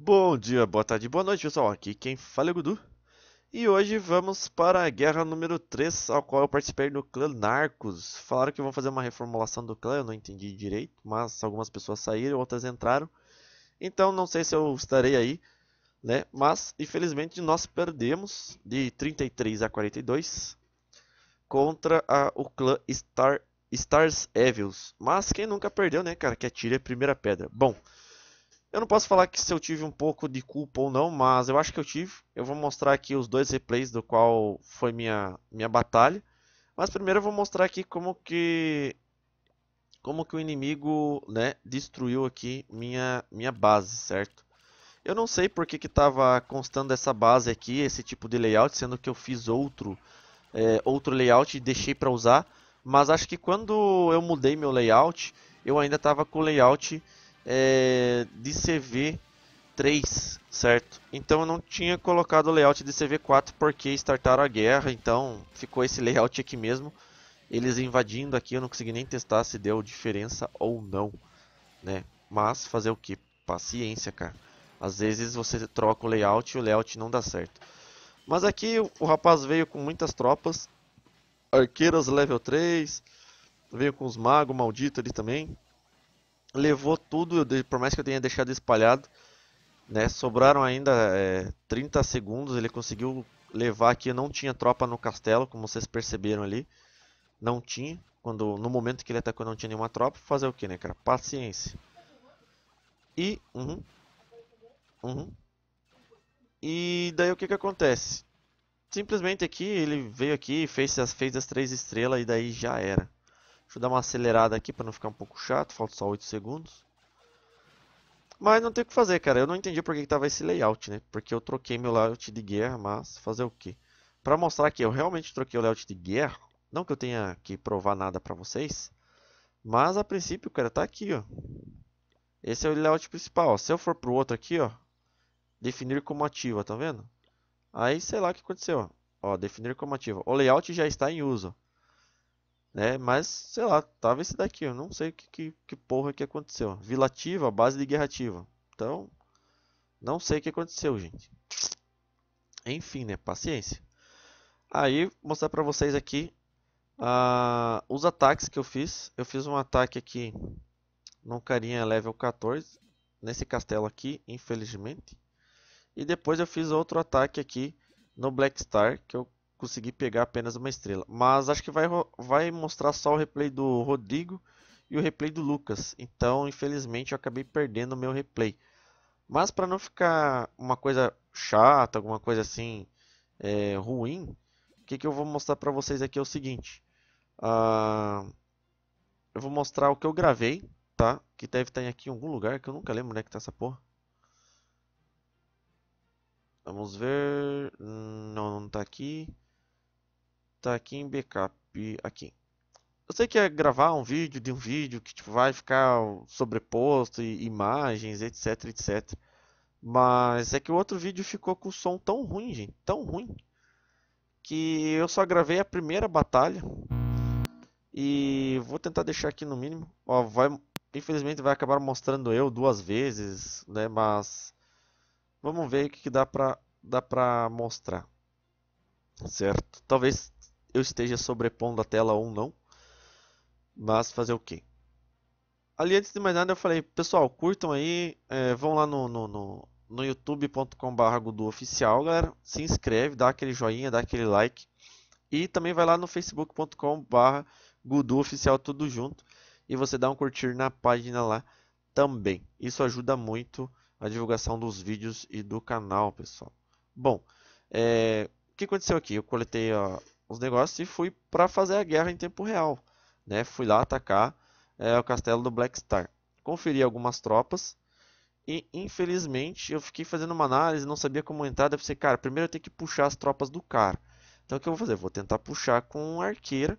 Bom dia, boa tarde, boa noite pessoal, aqui quem fala é o Gudu E hoje vamos para a guerra número 3, ao qual eu participei no clã Narcos Falaram que vão fazer uma reformulação do clã, eu não entendi direito Mas algumas pessoas saíram, outras entraram Então não sei se eu estarei aí, né Mas infelizmente nós perdemos de 33 a 42 Contra a, o clã Star, Stars Evils Mas quem nunca perdeu né cara, que atire a primeira pedra Bom... Eu não posso falar que se eu tive um pouco de culpa ou não, mas eu acho que eu tive. Eu vou mostrar aqui os dois replays do qual foi minha, minha batalha. Mas primeiro eu vou mostrar aqui como que como que o inimigo, né, destruiu aqui minha minha base, certo? Eu não sei por que que constando essa base aqui, esse tipo de layout, sendo que eu fiz outro é, outro layout e deixei para usar, mas acho que quando eu mudei meu layout, eu ainda estava com o layout é, de CV3, certo? Então eu não tinha colocado o layout de CV4 porque startaram a guerra, então ficou esse layout aqui mesmo. Eles invadindo aqui, eu não consegui nem testar se deu diferença ou não, né? Mas fazer o que? Paciência, cara. Às vezes você troca o layout e o layout não dá certo. Mas aqui o rapaz veio com muitas tropas. Arqueiras level 3. Veio com os magos malditos ali também levou tudo, por mais que eu tenha deixado espalhado, né? Sobraram ainda é, 30 segundos, ele conseguiu levar aqui, não tinha tropa no castelo, como vocês perceberam ali. Não tinha, quando no momento que ele atacou não tinha nenhuma tropa, fazer o que, né, cara? Paciência. E uhum, uhum. E daí o que que acontece? Simplesmente aqui ele veio aqui, fez as fez as três estrelas e daí já era. Deixa eu dar uma acelerada aqui para não ficar um pouco chato, falta só 8 segundos. Mas não tem o que fazer, cara. Eu não entendi por que, que tava esse layout, né? Porque eu troquei meu layout de guerra, mas fazer o quê? Para mostrar que eu realmente troquei o layout de guerra, não que eu tenha que provar nada para vocês, mas a princípio, cara, tá aqui, ó. Esse é o layout principal, ó. Se eu for pro outro aqui, ó, definir como ativa, tá vendo? Aí, sei lá o que aconteceu, ó. ó definir como ativa. O layout já está em uso. Né? Mas, sei lá, tava esse daqui. Eu não sei que, que, que porra que aconteceu. Vilativa, base de guerra ativa. Então, não sei o que aconteceu, gente. Enfim, né? Paciência. Aí, mostrar pra vocês aqui uh, os ataques que eu fiz. Eu fiz um ataque aqui num carinha level 14. Nesse castelo aqui, infelizmente. E depois eu fiz outro ataque aqui no Black Star, que eu consegui pegar apenas uma estrela. Mas acho que vai, vai mostrar só o replay do Rodrigo e o replay do Lucas. Então, infelizmente, eu acabei perdendo o meu replay. Mas para não ficar uma coisa chata, alguma coisa assim é, ruim, o que, que eu vou mostrar para vocês aqui é o seguinte. Uh, eu vou mostrar o que eu gravei, tá? Que deve tá estar aqui em algum lugar, que eu nunca lembro onde é que tá essa porra. Vamos ver... Não, não tá aqui. Tá aqui em backup, aqui. Eu sei que é gravar um vídeo de um vídeo que tipo, vai ficar sobreposto, e imagens, etc, etc. Mas é que o outro vídeo ficou com o som tão ruim, gente, tão ruim, que eu só gravei a primeira batalha. E vou tentar deixar aqui no mínimo. Ó, vai, infelizmente vai acabar mostrando eu duas vezes, né? Mas vamos ver o que, que dá pra, dá pra mostrar. Certo? Talvez eu esteja sobrepondo a tela ou não. Mas fazer o quê? Ali, antes de mais nada, eu falei, pessoal, curtam aí, é, vão lá no, no, no, no youtube.com.br oficial, galera. Se inscreve, dá aquele joinha, dá aquele like. E também vai lá no facebook.com.br Gudu Oficial tudo junto. E você dá um curtir na página lá também. Isso ajuda muito a divulgação dos vídeos e do canal, pessoal. Bom, é, o que aconteceu aqui? Eu coletei a, os negócios e fui para fazer a guerra em tempo real. Né? Fui lá atacar é, o castelo do Black Star. Conferi algumas tropas e infelizmente eu fiquei fazendo uma análise, não sabia como entrar. Deve ser cara, primeiro eu tenho que puxar as tropas do cara. Então o que eu vou fazer? Vou tentar puxar com arqueira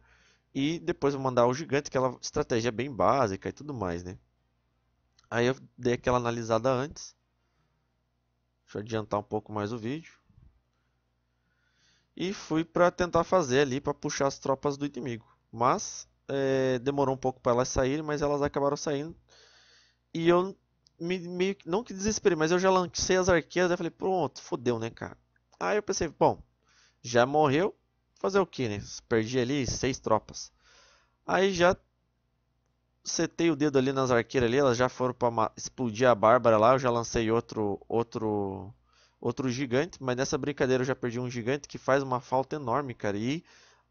e depois vou mandar o gigante, aquela é estratégia bem básica e tudo mais, né? Aí eu dei aquela analisada antes. Deixa eu adiantar um pouco mais o vídeo e fui para tentar fazer ali para puxar as tropas do inimigo. Mas é, demorou um pouco para elas saírem, mas elas acabaram saindo. E eu me, me, não que desesperei, mas eu já lancei as arqueiras. e falei, pronto, fodeu, né, cara? Aí eu pensei, bom, já morreu, fazer o que, né? Perdi ali seis tropas. Aí já setei o dedo ali nas arqueiras ali, elas já foram para explodir a Bárbara lá, eu já lancei outro outro outro gigante, mas nessa brincadeira eu já perdi um gigante que faz uma falta enorme, cara. E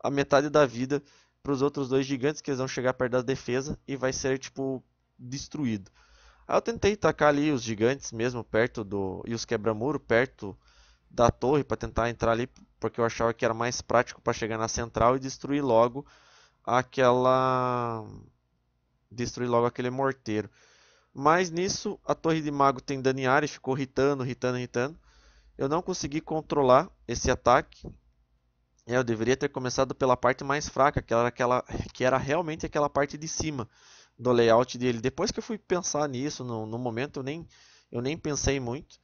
a metade da vida para os outros dois gigantes que eles vão chegar perto da defesa e vai ser tipo destruído. Aí eu tentei tacar ali os gigantes mesmo perto do e os quebra-muro perto da torre para tentar entrar ali, porque eu achava que era mais prático para chegar na central e destruir logo aquela destruir logo aquele morteiro. Mas nisso a torre de mago tem Daniari, ficou ritando, ritando, ritando. Eu não consegui controlar esse ataque. É, eu deveria ter começado pela parte mais fraca, que era, aquela, que era realmente aquela parte de cima do layout dele. Depois que eu fui pensar nisso, no, no momento eu nem, eu nem pensei muito.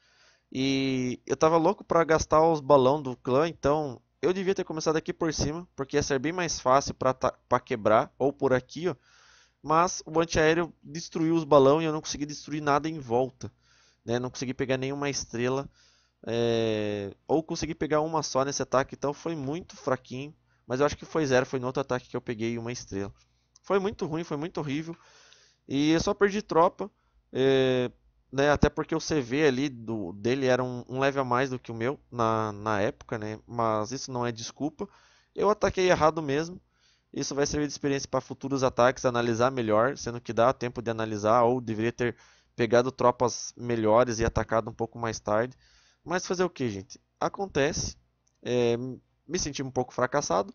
E eu tava louco para gastar os balão do clã, então eu devia ter começado aqui por cima, porque ia ser bem mais fácil para quebrar, ou por aqui, ó. Mas o antiaéreo destruiu os balão e eu não consegui destruir nada em volta. Né? Não consegui pegar nenhuma estrela é, ou consegui pegar uma só nesse ataque, então foi muito fraquinho. Mas eu acho que foi zero, foi no outro ataque que eu peguei uma estrela. Foi muito ruim, foi muito horrível. E eu só perdi tropa. É, né, até porque o CV ali do, dele era um, um leve a mais do que o meu na, na época, né? Mas isso não é desculpa. Eu ataquei errado mesmo. Isso vai servir de experiência para futuros ataques, analisar melhor, sendo que dá tempo de analisar, ou deveria ter pegado tropas melhores e atacado um pouco mais tarde. Mas fazer o que, gente? Acontece. É, me senti um pouco fracassado.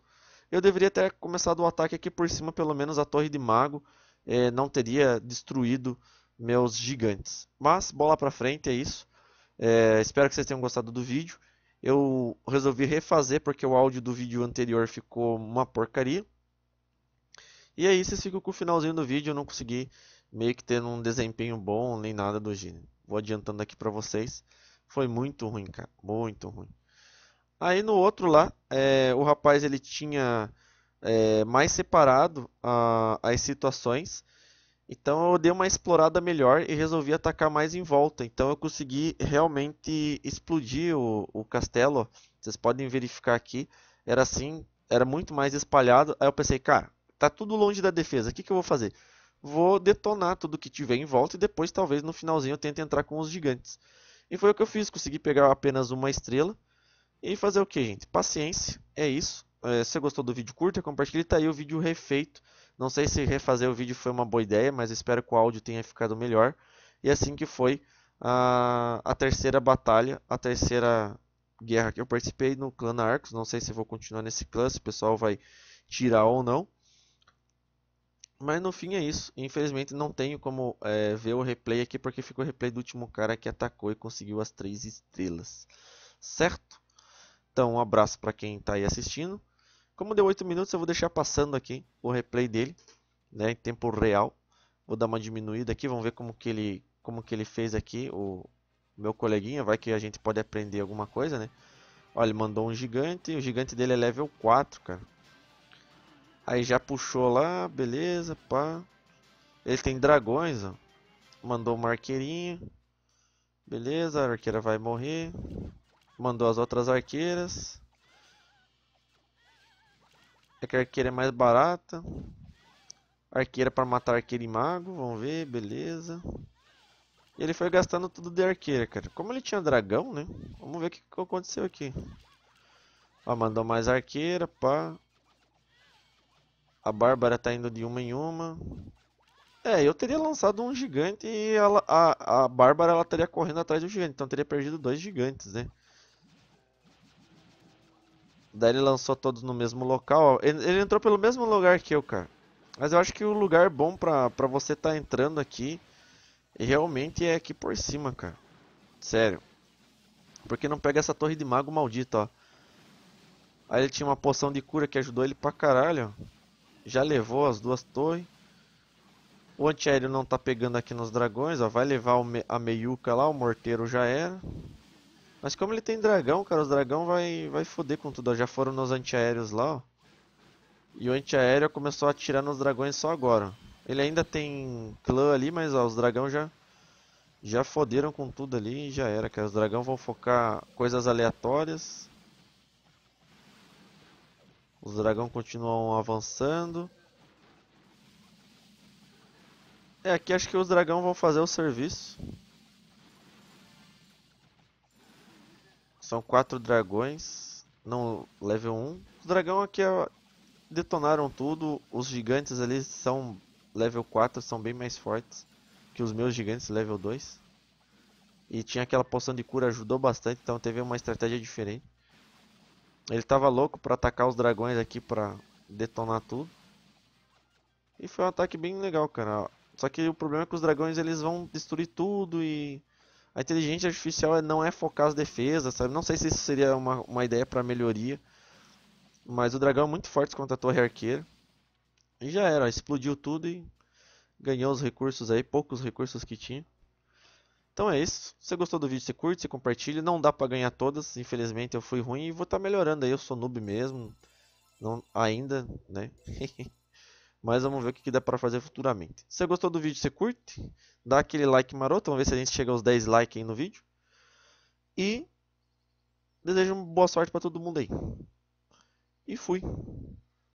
Eu deveria ter começado o ataque aqui por cima, pelo menos a torre de mago é, não teria destruído meus gigantes. Mas bola para frente, é isso. É, espero que vocês tenham gostado do vídeo. Eu resolvi refazer porque o áudio do vídeo anterior ficou uma porcaria. E aí é vocês ficam com o finalzinho do vídeo, eu não consegui meio que ter um desempenho bom nem nada do gênero. Vou adiantando aqui para vocês. Foi muito ruim, cara. Muito ruim. Aí no outro lá, é, o rapaz ele tinha é, mais separado a, as situações. Então eu dei uma explorada melhor e resolvi atacar mais em volta. Então eu consegui realmente explodir o, o castelo. Vocês podem verificar aqui. Era assim, era muito mais espalhado. Aí eu pensei, cara, tá tudo longe da defesa. O que, que eu vou fazer? Vou detonar tudo que tiver em volta e depois talvez no finalzinho eu tente entrar com os gigantes. E foi o que eu fiz, consegui pegar apenas uma estrela. E fazer o que, gente? Paciência, é isso. É, se você gostou do vídeo, curta, compartilha. Tá aí o vídeo refeito. Não sei se refazer o vídeo foi uma boa ideia, mas espero que o áudio tenha ficado melhor. E assim que foi a, a terceira batalha, a terceira guerra que eu participei no clã Arcos. Não sei se vou continuar nesse clã, se o pessoal vai tirar ou não. Mas no fim é isso. Infelizmente não tenho como é, ver o replay aqui, porque ficou o replay do último cara que atacou e conseguiu as três estrelas. Certo? Então, um abraço para quem está aí assistindo. Como deu 8 minutos, eu vou deixar passando aqui o replay dele, né, em tempo real. Vou dar uma diminuída aqui, vamos ver como que ele, como que ele fez aqui, o meu coleguinha, vai que a gente pode aprender alguma coisa, né? Olha, ele mandou um gigante, o gigante dele é level 4, cara. Aí já puxou lá, beleza, pá. Ele tem dragões, ó. Mandou uma arqueirinha. Beleza, a arqueira vai morrer. Mandou as outras arqueiras. É que a arqueira é mais barata. Arqueira para matar arqueiro e mago. Vamos ver, beleza. E ele foi gastando tudo de arqueira, cara. Como ele tinha dragão, né? Vamos ver o que, que aconteceu aqui. Ó, mandou mais arqueira, pá. A Bárbara tá indo de uma em uma. É, eu teria lançado um gigante e ela, a, a Bárbara ela estaria correndo atrás do gigante. Então teria perdido dois gigantes, né? Daí ele lançou todos no mesmo local. Ele, ele entrou pelo mesmo lugar que eu, cara. Mas eu acho que o lugar bom pra, pra você tá entrando aqui realmente é aqui por cima, cara. Sério. Porque não pega essa torre de mago maldita, ó. Aí ele tinha uma poção de cura que ajudou ele pra caralho, ó. Já levou as duas torres. O antiaéreo não tá pegando aqui nos dragões, ó. Vai levar me a meiuca lá, o morteiro já era. Mas como ele tem dragão, cara, os dragão vai, vai foder com tudo. Ó. Já foram nos antiaéreos lá, ó. E o antiaéreo começou a atirar nos dragões só agora. Ele ainda tem clã ali, mas ó, os dragão já já foderam com tudo ali e já era, cara. Os dragão vão focar coisas aleatórias. Os dragões continuam avançando. É, aqui acho que os dragões vão fazer o serviço. São quatro dragões. Não, level 1. Os dragões aqui detonaram tudo. Os gigantes ali são level 4, são bem mais fortes que os meus gigantes level 2. E tinha aquela poção de cura, ajudou bastante, então teve uma estratégia diferente. Ele tava louco pra atacar os dragões aqui pra detonar tudo. E foi um ataque bem legal, cara. Só que o problema é que os dragões eles vão destruir tudo e... A inteligência artificial é, não é focar as defesas, sabe? Não sei se isso seria uma, uma ideia pra melhoria. Mas o dragão é muito forte contra a torre arqueira. E já era, explodiu tudo e ganhou os recursos aí, poucos recursos que tinha. Então é isso. Se você gostou do vídeo, você curte, você compartilha. Não dá para ganhar todas, infelizmente eu fui ruim e vou estar tá melhorando aí. Eu sou noob mesmo, não ainda, né? Mas vamos ver o que, que dá para fazer futuramente. Se você gostou do vídeo, você curte, dá aquele like maroto, vamos ver se a gente chega aos 10 likes aí no vídeo. E desejo boa sorte para todo mundo aí. E fui.